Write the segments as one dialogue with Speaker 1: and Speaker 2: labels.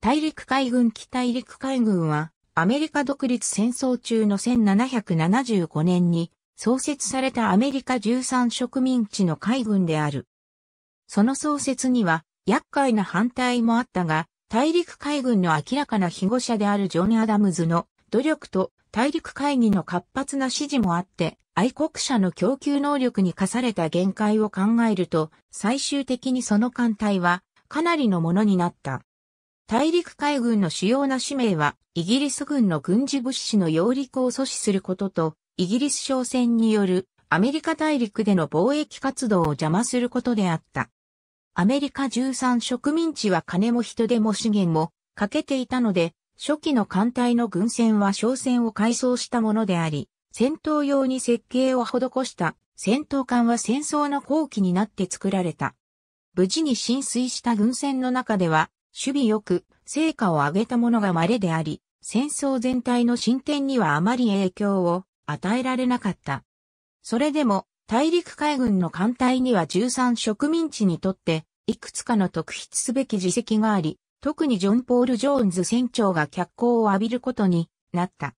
Speaker 1: 大陸海軍機大陸海軍は、アメリカ独立戦争中の1775年に創設されたアメリカ13植民地の海軍である。その創設には厄介な反対もあったが、大陸海軍の明らかな被護者であるジョン・アダムズの努力と大陸会議の活発な支持もあって、愛国者の供給能力に課された限界を考えると、最終的にその艦隊はかなりのものになった。大陸海軍の主要な使命は、イギリス軍の軍事物資の揚陸を阻止することと、イギリス商船によるアメリカ大陸での貿易活動を邪魔することであった。アメリカ13植民地は金も人手も資源も欠けていたので、初期の艦隊の軍船は商船を改装したものであり、戦闘用に設計を施した戦闘艦は戦争の後期になって作られた。無事に浸水した軍船の中では、守備よく、成果を上げたものが稀であり、戦争全体の進展にはあまり影響を与えられなかった。それでも、大陸海軍の艦隊には13植民地にとって、いくつかの特筆すべき実績があり、特にジョン・ポール・ジョーンズ船長が脚光を浴びることになった。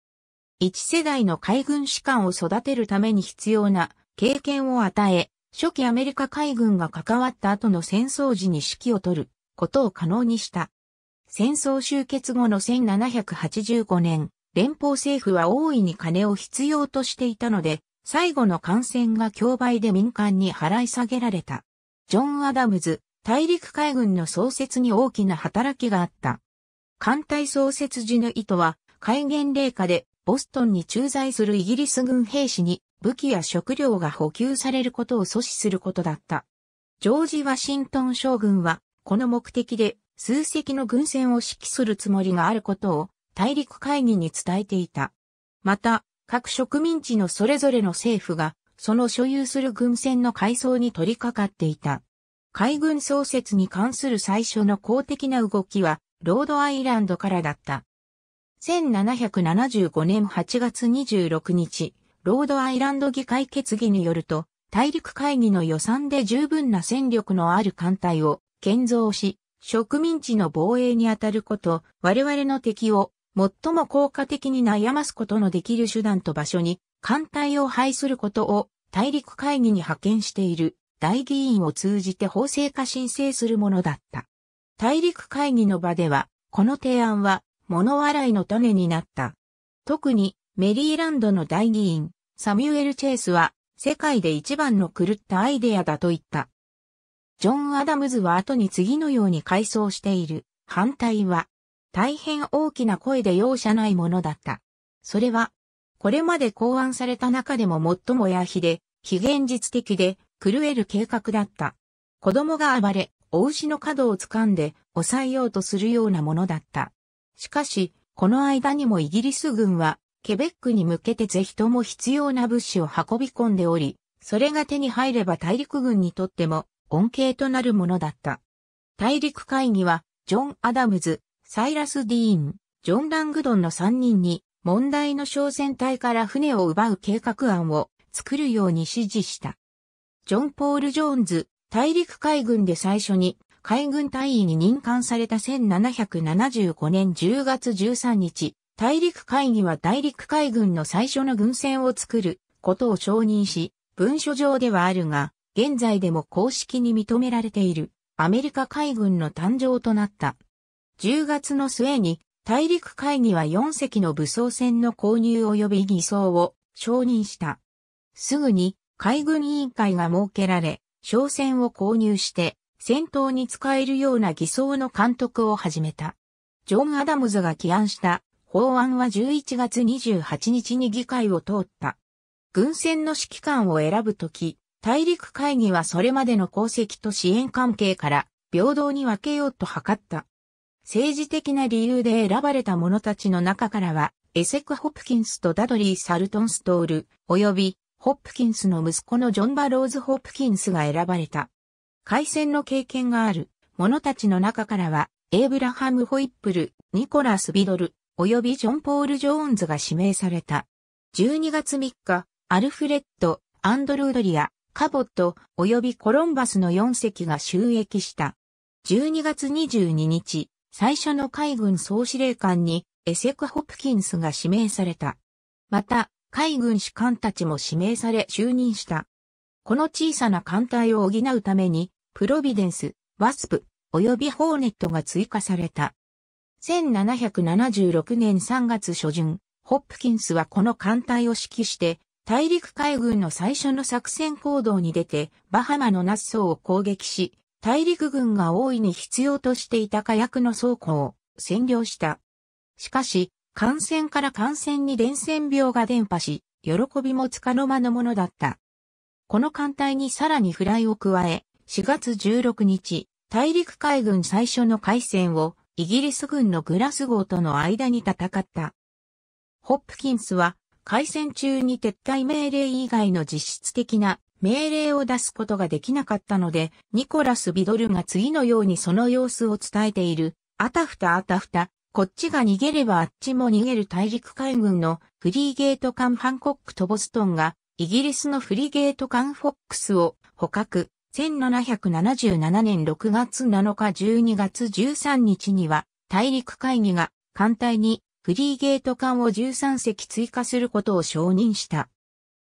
Speaker 1: 一世代の海軍士官を育てるために必要な経験を与え、初期アメリカ海軍が関わった後の戦争時に指揮を取ることを可能にした。戦争終結後の1785年、連邦政府は大いに金を必要としていたので、最後の感染が競売で民間に払い下げられた。ジョン・アダムズ、大陸海軍の創設に大きな働きがあった。艦隊創設時の意図は、戒厳令下でボストンに駐在するイギリス軍兵士に武器や食料が補給されることを阻止することだった。ジョージ・ワシントン将軍はこの目的で数隻の軍船を指揮するつもりがあることを大陸会議に伝えていた。また、各植民地のそれぞれの政府が、その所有する軍船の改装に取り掛かっていた。海軍創設に関する最初の公的な動きは、ロードアイランドからだった。1775年8月26日、ロードアイランド議会決議によると、大陸会議の予算で十分な戦力のある艦隊を建造し、植民地の防衛にあたること、我々の敵を最も効果的に悩ますことのできる手段と場所に艦隊を配することを大陸会議に派遣している大議員を通じて法制化申請するものだった。大陸会議の場では、この提案は物笑いの種になった。特にメリーランドの大議員、サミュエル・チェイスは世界で一番の狂ったアイデアだと言った。ジョン・アダムズは後に次のように回想している。反対は、大変大きな声で容赦ないものだった。それは、これまで考案された中でも最もやひで、非現実的で、狂える計画だった。子供が暴れ、お牛の角を掴んで、抑えようとするようなものだった。しかし、この間にもイギリス軍は、ケベックに向けてぜひとも必要な物資を運び込んでおり、それが手に入れば大陸軍にとっても恩恵となるものだった。大陸会議は、ジョン・アダムズ、サイラス・ディーン、ジョン・ラングドンの3人に、問題の小船隊から船を奪う計画案を作るように指示した。ジョン・ポール・ジョーンズ、大陸海軍で最初に海軍隊員に任官された1775年10月13日、大陸会議は大陸海軍の最初の軍船を作ることを承認し、文書上ではあるが、現在でも公式に認められているアメリカ海軍の誕生となった。10月の末に大陸会議は4隻の武装船の購入及び偽装を承認した。すぐに海軍委員会が設けられ、商船を購入して戦闘に使えるような偽装の監督を始めた。ジョン・アダムズが起案した法案は11月28日に議会を通った。軍船の指揮官を選ぶとき、大陸会議はそれまでの功績と支援関係から平等に分けようと図った。政治的な理由で選ばれた者たちの中からは、エセク・ホプキンスとダドリー・サルトンストール、及び、ホップキンスの息子のジョン・バローズ・ホップキンスが選ばれた。海戦の経験がある者たちの中からは、エイブラハム・ホイップル、ニコラス・ビドル、及びジョン・ポール・ジョーンズが指名された。12月3日、アルフレッド・アンドルードリア、カボット及びコロンバスの4隻が収益した。12月22日、最初の海軍総司令官にエセク・ホプキンスが指名された。また、海軍士官たちも指名され就任した。この小さな艦隊を補うために、プロビデンス、ワスプ、及びホーネットが追加された。1776年3月初旬、ホップキンスはこの艦隊を指揮して、大陸海軍の最初の作戦行動に出て、バハマのナッソーを攻撃し、大陸軍が大いに必要としていた火薬の倉庫を占領した。しかし、感染から感染に伝染病が伝播し、喜びもつかの間のものだった。この艦隊にさらにフライを加え、4月16日、大陸海軍最初の海戦をイギリス軍のグラスゴーとの間に戦った。ホップキンスは海戦中に撤退命令以外の実質的な命令を出すことができなかったので、ニコラス・ビドルが次のようにその様子を伝えている。あたふたあたふた、こっちが逃げればあっちも逃げる大陸海軍のフリーゲート艦ハンコックとボストンが、イギリスのフリーゲート艦フォックスを捕獲。1777年6月7日12月13日には大陸会議が艦隊にフリーゲート艦を13隻追加することを承認した。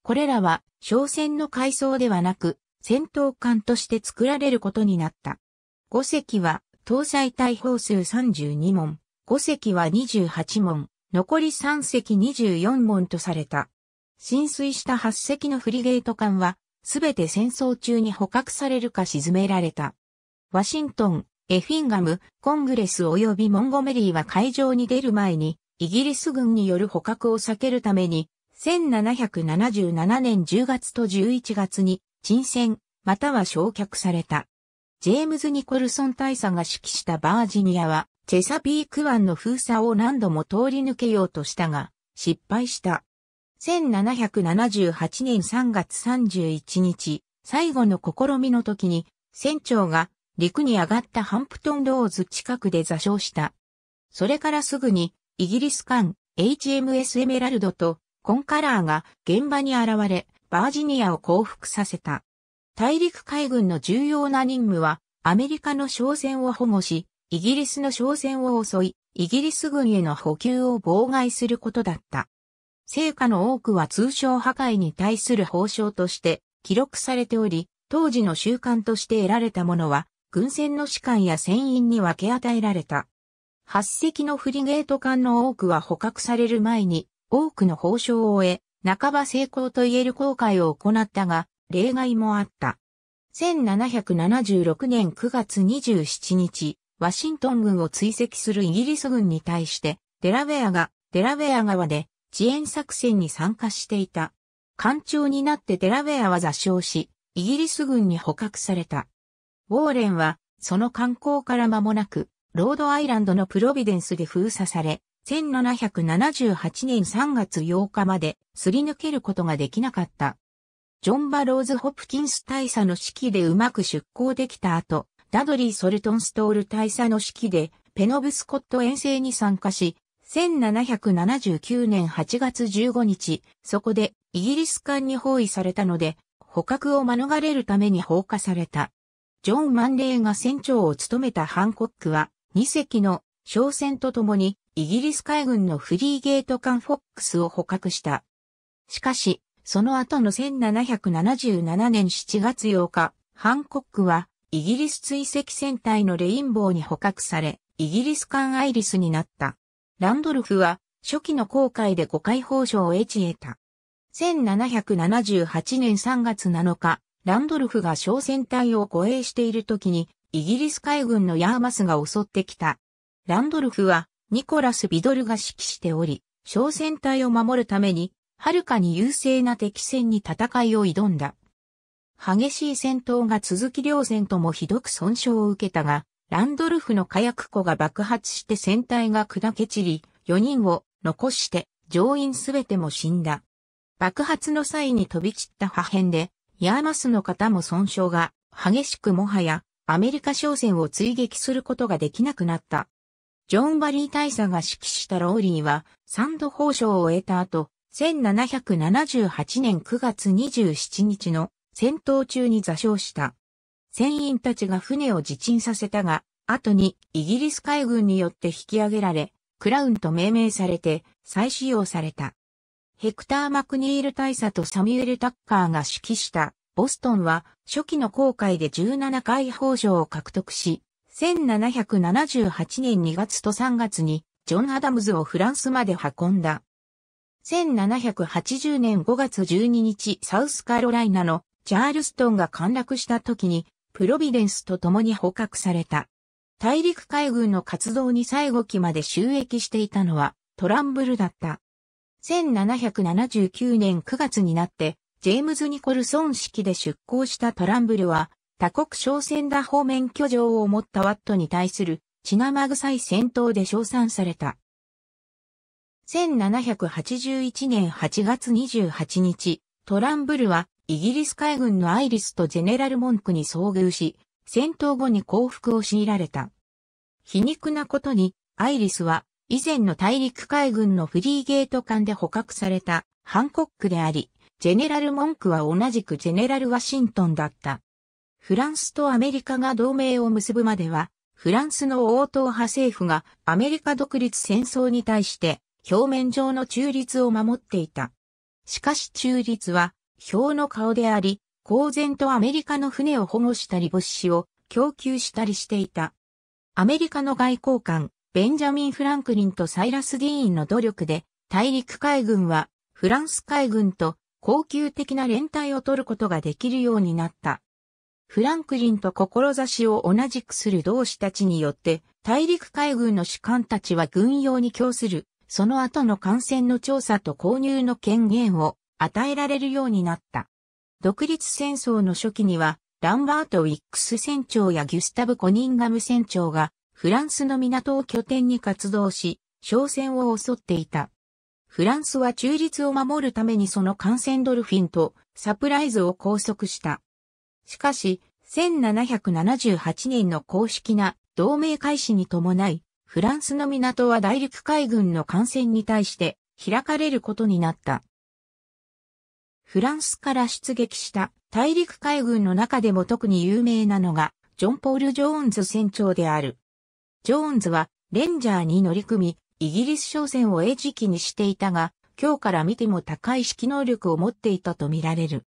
Speaker 1: これらは、商船の改装ではなく、戦闘艦として作られることになった。5隻は、搭載大砲数32門、5隻は28門、残り3隻24門とされた。浸水した8隻のフリゲート艦は、すべて戦争中に捕獲されるか沈められた。ワシントン、エフィンガム、コングレス及びモンゴメリーは会場に出る前に、イギリス軍による捕獲を避けるために、1777年10月と11月に沈戦、または焼却された。ジェームズ・ニコルソン大佐が指揮したバージニアは、チェサピーク湾の封鎖を何度も通り抜けようとしたが、失敗した。1778年3月31日、最後の試みの時に、船長が陸に上がったハンプトンローズ近くで座礁した。それからすぐにイギリス艦 HMS エメラルドとコンカラーが現場に現れ、バージニアを降伏させた。大陸海軍の重要な任務は、アメリカの商船を保護し、イギリスの商船を襲い、イギリス軍への補給を妨害することだった。成果の多くは通商破壊に対する報奨として記録されており、当時の習慣として得られたものは、軍船の士官や船員に分け与えられた。8隻のフリゲート艦の多くは捕獲される前に、多くの報奨を終え、半ば成功と言える航海を行ったが、例外もあった。1776年9月27日、ワシントン軍を追跡するイギリス軍に対して、デラウェアが、デラウェア側で遅延作戦に参加していた。艦長になってデラウェアは座礁し、イギリス軍に捕獲された。ウォーレンは、その観光から間もなく、ロードアイランドのプロビデンスで封鎖され、1778年3月8日まですり抜けることができなかった。ジョン・バローズ・ホプキンス大佐の指揮でうまく出港できた後、ダドリー・ソルトンストール大佐の指揮でペノブスコット遠征に参加し、1779年8月15日、そこでイギリス艦に包囲されたので、捕獲を免れるために放火された。ジョン・マンレーが船長を務めたハンコックは、2隻の商船と共にイギリス海軍のフリーゲート艦フォックスを捕獲した。しかし、その後の1777年7月8日、ハンコックはイギリス追跡船隊のレインボーに捕獲され、イギリス艦アイリスになった。ランドルフは初期の航海で5回報奨を得知得た。1778年3月7日、ランドルフが小船隊を護衛している時にイギリス海軍のヤーマスが襲ってきた。ランドルフはニコラス・ビドルが指揮しており、小戦隊を守るために、はるかに優勢な敵戦に戦いを挑んだ。激しい戦闘が続き両戦ともひどく損傷を受けたが、ランドルフの火薬庫が爆発して戦隊が砕け散り、4人を残して乗員すべても死んだ。爆発の際に飛び散った破片で、ヤーマスの方も損傷が激しくもはやアメリカ商船を追撃することができなくなった。ジョン・バリー大佐が指揮したローリーは、サンド法賞を得た後、1778年9月27日の戦闘中に座礁した。船員たちが船を自沈させたが、後にイギリス海軍によって引き上げられ、クラウンと命名されて再使用された。ヘクター・マクニール大佐とサミュエル・タッカーが指揮したボストンは初期の航海で17回報奨を獲得し、1778年2月と3月にジョン・アダムズをフランスまで運んだ。1780年5月12日サウスカロライナのチャールストンが陥落した時にプロビデンスと共に捕獲された。大陸海軍の活動に最後期まで収益していたのはトランブルだった。1779年9月になってジェームズ・ニコルソン式で出港したトランブルは、他国商船打法面許状を持ったワットに対する血生臭い戦闘で称賛された。1781年8月28日、トランブルはイギリス海軍のアイリスとジェネラル文句に遭遇し、戦闘後に降伏を強いられた。皮肉なことに、アイリスは以前の大陸海軍のフリーゲート艦で捕獲されたハンコックであり、ジェネラル文句は同じくジェネラルワシントンだった。フランスとアメリカが同盟を結ぶまでは、フランスの応答派政府がアメリカ独立戦争に対して表面上の中立を守っていた。しかし中立は表の顔であり、公然とアメリカの船を保護したり物資を供給したりしていた。アメリカの外交官、ベンジャミン・フランクリンとサイラス・ディーンの努力で、大陸海軍はフランス海軍と高級的な連帯を取ることができるようになった。フランクリンと志を同じくする同志たちによって、大陸海軍の士官たちは軍用に供する、その後の艦船の調査と購入の権限を与えられるようになった。独立戦争の初期には、ランバート・ウィックス船長やギュスタブ・コニンガム船長が、フランスの港を拠点に活動し、商船を襲っていた。フランスは中立を守るためにその艦船ドルフィンとサプライズを拘束した。しかし、1778年の公式な同盟開始に伴い、フランスの港は大陸海軍の艦船に対して開かれることになった。フランスから出撃した大陸海軍の中でも特に有名なのが、ジョン・ポール・ジョーンズ船長である。ジョーンズはレンジャーに乗り組み、イギリス商船を餌食にしていたが、今日から見ても高い指揮能力を持っていたとみられる。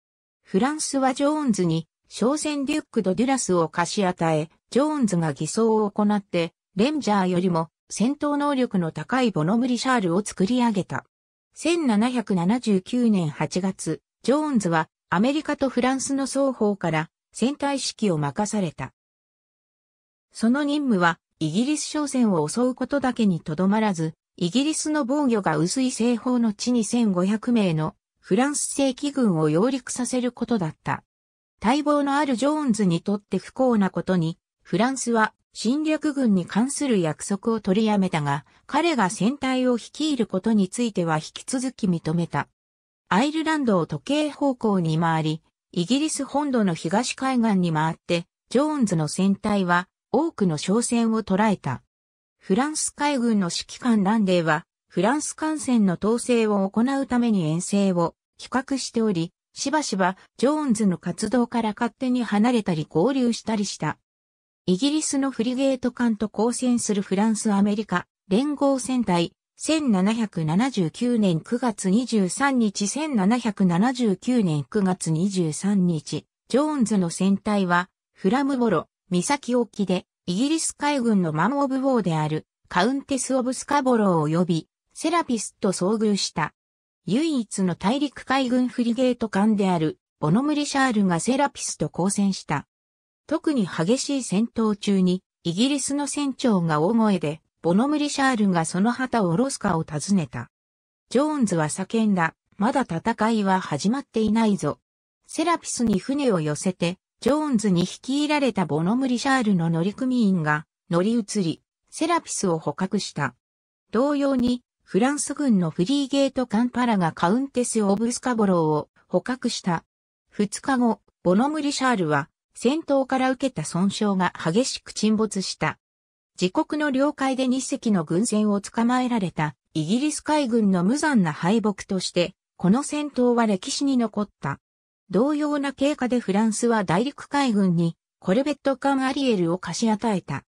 Speaker 1: フランスはジョーンズに、商船デュック・ド・デュラスを貸し与え、ジョーンズが偽装を行って、レンジャーよりも戦闘能力の高いボノムリシャールを作り上げた。1779年8月、ジョーンズはアメリカとフランスの双方から戦隊指揮を任された。その任務はイギリス商船を襲うことだけにとどまらず、イギリスの防御が薄い西方の地に1500名のフランス正規軍を揚陸させることだった。待望のあるジョーンズにとって不幸なことに、フランスは侵略軍に関する約束を取りやめたが、彼が船隊を率いることについては引き続き認めた。アイルランドを時計方向に回り、イギリス本土の東海岸に回って、ジョーンズの船隊は多くの商船を捉えた。フランス海軍の指揮官ランデーは、フランス艦船の統制を行うために遠征を企画しており、しばしばジョーンズの活動から勝手に離れたり合流したりした。イギリスのフリゲート艦と交戦するフランス・アメリカ連合戦隊1779年9月23日1779年9月23日ジョーンズの戦隊はフラムボロ岬沖で、イギリス海軍のマン・オブ・ウォーである、カウンテス・オブ・スカボローを呼び、セラピスと遭遇した。唯一の大陸海軍フリゲート艦である、ボノム・リシャールがセラピスと交戦した。特に激しい戦闘中に、イギリスの船長が大声で、ボノム・リシャールがその旗を下ろすかを尋ねた。ジョーンズは叫んだ、まだ戦いは始まっていないぞ。セラピスに船を寄せて、ジョーンズに率いられたボノム・リシャールの乗組員が乗り移り、セラピスを捕獲した。同様に、フランス軍のフリーゲートカンパラがカウンテス・オブ・スカボローを捕獲した。2日後、ボノム・リシャールは戦闘から受けた損傷が激しく沈没した。自国の領海で2隻の軍船を捕まえられたイギリス海軍の無残な敗北として、この戦闘は歴史に残った。同様な経過でフランスは大陸海軍にコルベット艦アリエルを貸し与えた。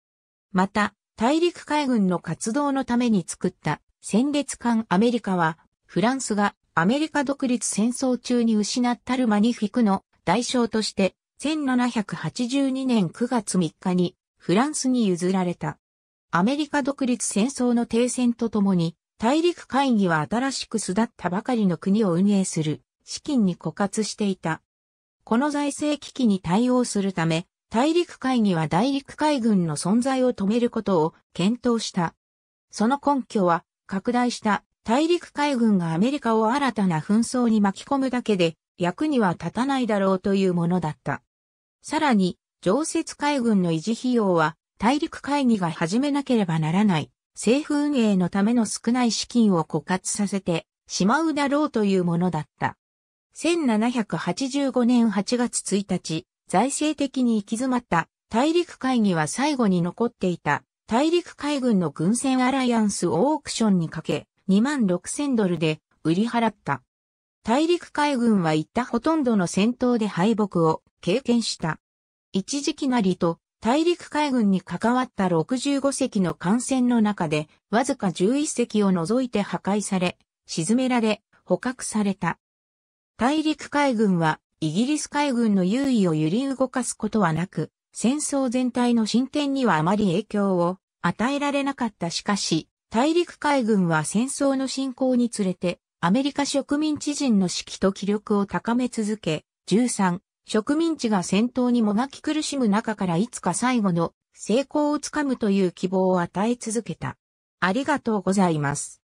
Speaker 1: また、大陸海軍の活動のために作った戦列艦アメリカは、フランスがアメリカ独立戦争中に失ったルマニフィクの代償として、1782年9月3日にフランスに譲られた。アメリカ独立戦争の停戦とともに、大陸会議は新しく巣立ったばかりの国を運営する資金に枯渇していた。この財政危機に対応するため、大陸会議は大陸海軍の存在を止めることを検討した。その根拠は、拡大した大陸海軍がアメリカを新たな紛争に巻き込むだけで、役には立たないだろうというものだった。さらに、常設海軍の維持費用は、大陸会議が始めなければならない、政府運営のための少ない資金を枯渇させてしまうだろうというものだった。1785年8月1日、財政的に行き詰まった大陸会議は最後に残っていた大陸海軍の軍船アライアンスオークションにかけ2万6000ドルで売り払った。大陸海軍は行ったほとんどの戦闘で敗北を経験した。一時期なりと大陸海軍に関わった65隻の艦船の中でわずか11隻を除いて破壊され、沈められ、捕獲された。大陸海軍はイギリス海軍の優位を揺り動かすことはなく、戦争全体の進展にはあまり影響を与えられなかったしかし、大陸海軍は戦争の進行につれて、アメリカ植民地人の士気と気力を高め続け、13、植民地が戦闘にもがき苦しむ中からいつか最後の成功をつかむという希望を与え続けた。ありがとうございます。